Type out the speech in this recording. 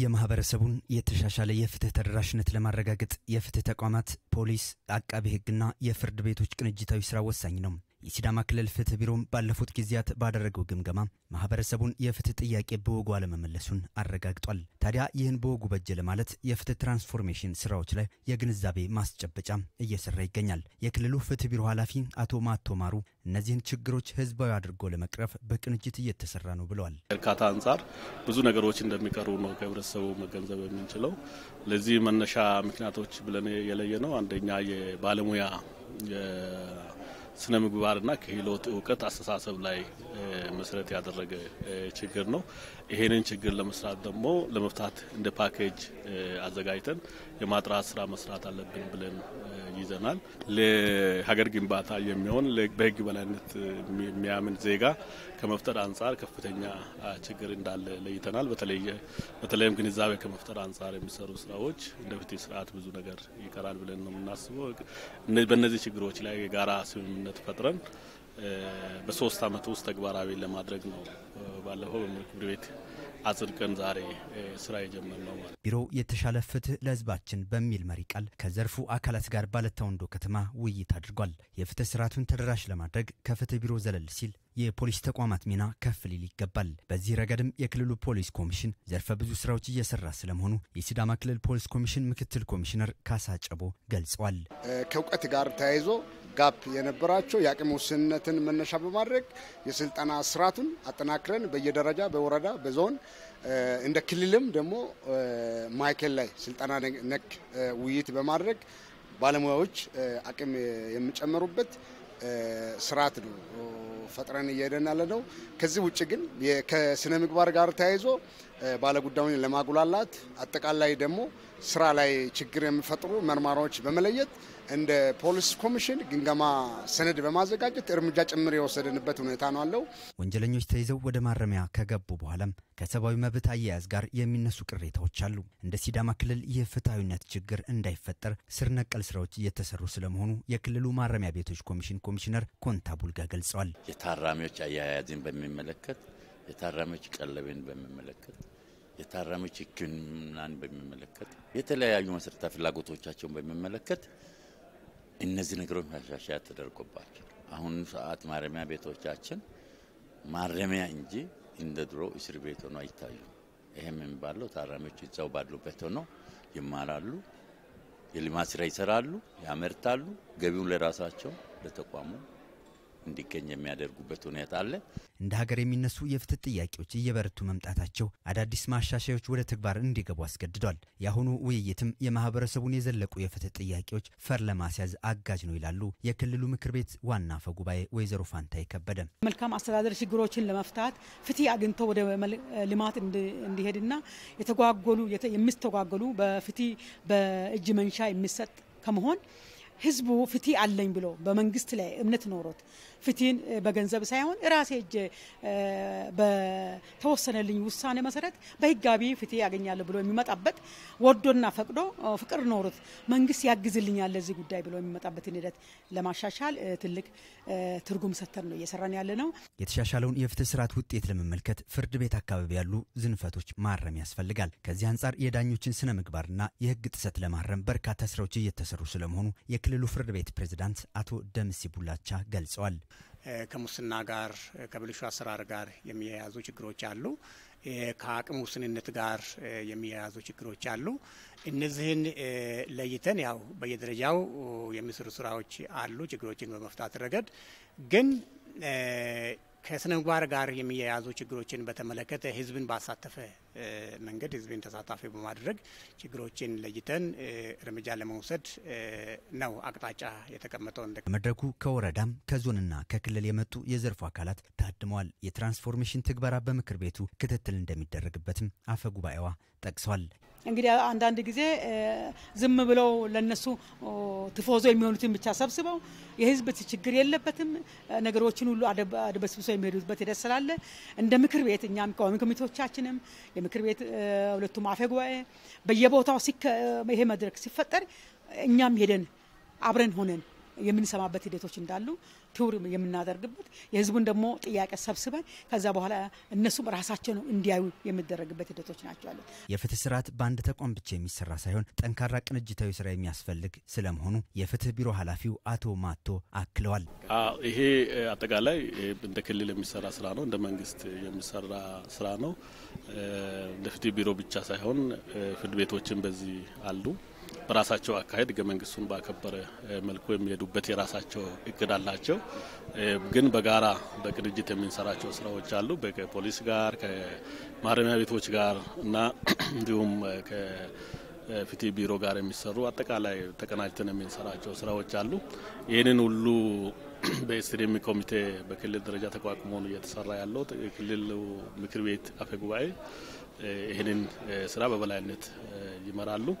የማህበረሰቡን የተሻሻለ የፍትህ ተደራሽነት ለማረጋገጥ የፍትህ ተቋማት፣ ፖሊስ፣ አቃቢ ህግና የፍርድ ቤቶች ቅንጅታዊ ስራ ወሳኝ ነው። የሲዳማ ክልል ፍትህ ቢሮም ባለፉት ጊዜያት ባደረገው ግምገማ ማህበረሰቡን የፍትህ ጥያቄ በወጉ አለመመለሱን አረጋግጧል። ታዲያ ይህን በወጉ በጀ ለማለት የፍትህ ትራንስፎርሜሽን ስራዎች ላይ የግንዛቤ ማስጨበጫ እየሰራ ይገኛል። የክልሉ ፍትህ ቢሮ ኃላፊ አቶ ማቶ ማሩ እነዚህን ችግሮች ህዝባዊ አድርጎ ለመቅረፍ በቅንጅት እየተሰራ ነው ብለዋል። እርካታ አንጻር ብዙ ነገሮች እንደሚቀሩ ነው ከህብረተሰቡ መገንዘብ የምንችለው። ለዚህ መነሻ ምክንያቶች ብለን የለየ ነው አንደኛ የባለሙያ ስነ ምግባርና ክህሎት፣ እውቀት፣ አስተሳሰብ ላይ መሰረት ያደረገ ችግር ነው። ይሄንን ችግር ለመስራት ደግሞ ለመፍታት እንደ ፓኬጅ አዘጋጅተን የማጥራት ስራ መስራት አለብን ብለን ይዘናል። ለሀገር ግንባታ የሚሆን በህግ በላይነት የሚያምን ዜጋ ከመፍጠር አንጻር ከፍተኛ ችግር እንዳለ ለይተናል። በተለይም ግንዛቤ ከመፍጠር አንጻር የሚሰሩ ስራዎች እንደ ፍትህ ስርዓት ብዙ ነገር ይቀራል ብለን ነው የምናስበው። በእነዚህ ችግሮች ላይ የጋራ ስምምነት ፈጥረን በሶስት አመት ውስጥ ተግባራዊ ለማድረግ ነው ባለፈው በምክር ቤት አጽድቀን ዛሬ ስራ ነው ማለት ቢሮው የተሻለ ፍትህ ለህዝባችን በሚል መሪ ቃል ከዘርፉ አካላት ጋር ባለታወንዶ ከተማ ውይይት አድርጓል። የፍትህ ስርዓቱን ተደራሽ ለማድረግ ከፍትህ ቢሮ ዘለል ሲል የፖሊስ ተቋማት ሚና ከፍ ሊል ይገባል። በዚህ ረገድም የክልሉ ፖሊስ ኮሚሽን ዘርፈ ብዙ ስራዎች እየሰራ ስለመሆኑ የሲዳማ ክልል ፖሊስ ኮሚሽን ምክትል ኮሚሽነር ካሳ ጨቦ ገልጸዋል። ከእውቀት ጋር ተያይዞ ጋፕ የነበራቸው የአቅም ውስንነትን መነሻ በማድረግ የስልጠና ስርዓቱን አጠናክረን በየደረጃ በወረዳ፣ በዞን እንደ ክልልም ደግሞ ማዕከል ላይ ስልጠና ነክ ውይይት በማድረግ ባለሙያዎች አቅም የሚጨመሩበት ስርዓት ነው ፈጥረን እየሄደን ያለ ነው። ከዚህ ውጭ ግን ከስነ ምግባር ጋር ተያይዞ ባለጉዳዩን ለማጉላላት አጠቃላይ ደግሞ ስራ ላይ ችግር የሚፈጥሩ መርማሪዎች በመለየት እንደ ፖሊስ ኮሚሽን ግምገማ ሰነድ በማዘጋጀት እርምጃ ጭምር የወሰደንበት ሁኔታ ነው አለው። ወንጀለኞች ተይዘው ወደ ማረሚያ ከገቡ በኋላም ከሰብአዊ መብት አያያዝ ጋር የሚነሱ ቅሬታዎች አሉ። እንደ ሲዳማ ክልል የፍትሐዊነት ችግር እንዳይፈጠር ስር ነቀል ስራዎች እየተሰሩ ስለመሆኑ የክልሉ ማረሚያ ቤቶች ኮሚሽን ኮሚሽነር ኮንታ ቡልጋ ገልጸዋል። የታራሚዎች አያያዝን በሚመለከት የታራሚዎች ቀለቤን በሚመለከት የታራሚዎች ሕክምናን በሚመለከት የተለያዩ መሰረታዊ ፍላጎቶቻቸውን በሚመለከት እነዚህ ነገሮች ማሻሻያ ተደርጎባቸው አሁን ሰዓት ማረሚያ ቤቶቻችን ማረሚያ እንጂ እንደ ድሮ እስር ቤት ሆኖ አይታዩም። ይህም የሚባለው ታራሚዎች እዛው ባሉበት ሆኖ ይማራሉ፣ የልማት ስራ ይሰራሉ፣ ያመርታሉ፣ ገቢውን ለራሳቸው ለተቋሙ እንዲገኝ የሚያደርጉበት ሁኔታ አለ። እንደ ሀገር የሚነሱ የፍትህ ጥያቄዎች እየበረቱ መምጣታቸው አዳዲስ ማሻሻዮች ወደ ተግባር እንዲገቡ አስገድዷል። የአሁኑ ውይይትም የማህበረሰቡን የዘለቁ የፍትህ ጥያቄዎች ፈር ለማስያዝ አጋዥ ነው ይላሉ የክልሉ ምክር ቤት ዋና አፈ ጉባኤ ወይዘሮ ፋንታ የከበደ። መልካም አስተዳደር ችግሮችን ለመፍታት ፍትህ አግኝተው ወደ ልማት እንዲሄድና የተጓጎሉ የሚስተጓጎሉ በፍትህ በእጅ መንሻ የሚሰጥ ከመሆን ህዝቡ ፍትህ አለኝ ብሎ በመንግስት ላይ እምነት ኖሮት ፍትህን በገንዘብ ሳይሆን ራሴ እጄ ተወሰነልኝ ውሳኔ መሰረት በህጋቢ ፍትህ ያገኛለሁ ብሎ የሚመጣበት ወዶና ፈቅዶ ፍቅር ኖሩት መንግስት ያግዝልኛል ለዚህ ጉዳይ ብሎ የሚመጣበትን ሂደት ለማሻሻል ትልቅ ትርጉም ሰተን ነው እየሰራን ያለ ነው። የተሻሻለውን የፍትህ ስርዓት ውጤት ለመመልከት ፍርድ ቤት አካባቢ ያሉ ዝንፈቶች ማረም ያስፈልጋል። ከዚህ አንጻር የዳኞችን ስነ ምግባርና የህግ ጥሰት ለማረም በርካታ ስራዎች እየተሰሩ ስለመሆኑ የክልሉ ፍርድ ቤት ፕሬዝዳንት አቶ ደምሲ ቡላቻ ገልጸዋል። ከሙስና ጋር ከብልሹ አሰራር ጋር የሚያያዙ ችግሮች አሉ። ከአቅም ውስንነት ጋር የሚያያዙ ችግሮች አሉ። እነዚህን ለይተን ያው በየደረጃው የሚሰሩ ስራዎች አሉ ችግሮችን በመፍታት ረገድ ግን ከስነ ምግባር ጋር የሚያያዙ ችግሮችን በተመለከተ ህዝብን ባሳተፈ መንገድ ህዝብን ተሳታፊ በማድረግ ችግሮችን ለይተን እርምጃ ለመውሰድ ነው አቅጣጫ የተቀመጠው። መድረኩ ከወረዳም ከዞንና ከክልል የመጡ የዘርፉ አካላት ታድመዋል። የትራንስፎርሜሽን ትግበራ በምክር ቤቱ ክትትል እንደሚደረግበትም አፈ ጉባኤዋ ጠቅሰዋል። እንግዲህ አንዳንድ ጊዜ ዝም ብለው ለነሱ ትፎዞ የሚሆኑትን ብቻ ሰብስበው የህዝብ ችግር የለበትም ነገሮችን ሁሉ አድበስብሶ የሚሄዱበት ሂደት ስላለ እንደ ምክር ቤት እኛም ቋሚ ኮሚቴዎቻችንም የምክር ቤት ሁለቱም አፈ ጉባኤ በየቦታው ይሄ መድረክ ሲፈጠር እኛም ሄደን አብረን ሆነን የምንሰማበት ሂደቶች እንዳሉ ቱር የምናደርግበት የህዝቡን ደግሞ ጥያቄ ሰብስበን ከዛ በኋላ እነሱም ራሳቸው ነው እንዲያዩ የሚደረግበት ሂደቶች ናቸው ያሉት። የፍትህ ስርዓት በአንድ ተቋም ብቻ የሚሰራ ሳይሆን ጠንካራ ቅንጅታዊ ስራ የሚያስፈልግ ስለመሆኑ የፍትህ ቢሮ ኃላፊው አቶ ማቶ አክለዋል። ይሄ አጠቃላይ እንደ ክልል የሚሰራ ስራ ነው፣ እንደ መንግስት የሚሰራ ስራ ነው። ለፍትህ ቢሮ ብቻ ሳይሆን ፍርድ ቤቶችን በዚህ አሉ በራሳቸው አካሄድ ህገ መንግስቱን ባከበረ መልኩ የሚሄዱበት የራሳቸው እቅድ አላቸው። ግን በጋራ በቅንጅት የምንሰራቸው ስራዎች አሉ። ከፖሊስ ጋር ከማረሚያ ቤቶች ጋር እና እንዲሁም ፍትህ ቢሮ ጋር የሚሰሩ አጠቃላይ ተቀናጅተን የምንሰራቸው ስራዎች አሉ። ይህንን ሁሉ በስትሪሚ ኮሚቴ በክልል ደረጃ ተቋቁሞ እየተሰራ ያለው የክልል ምክር ቤት አፈ ጉባኤ ይህንን ስራ በበላይነት ይመራሉ።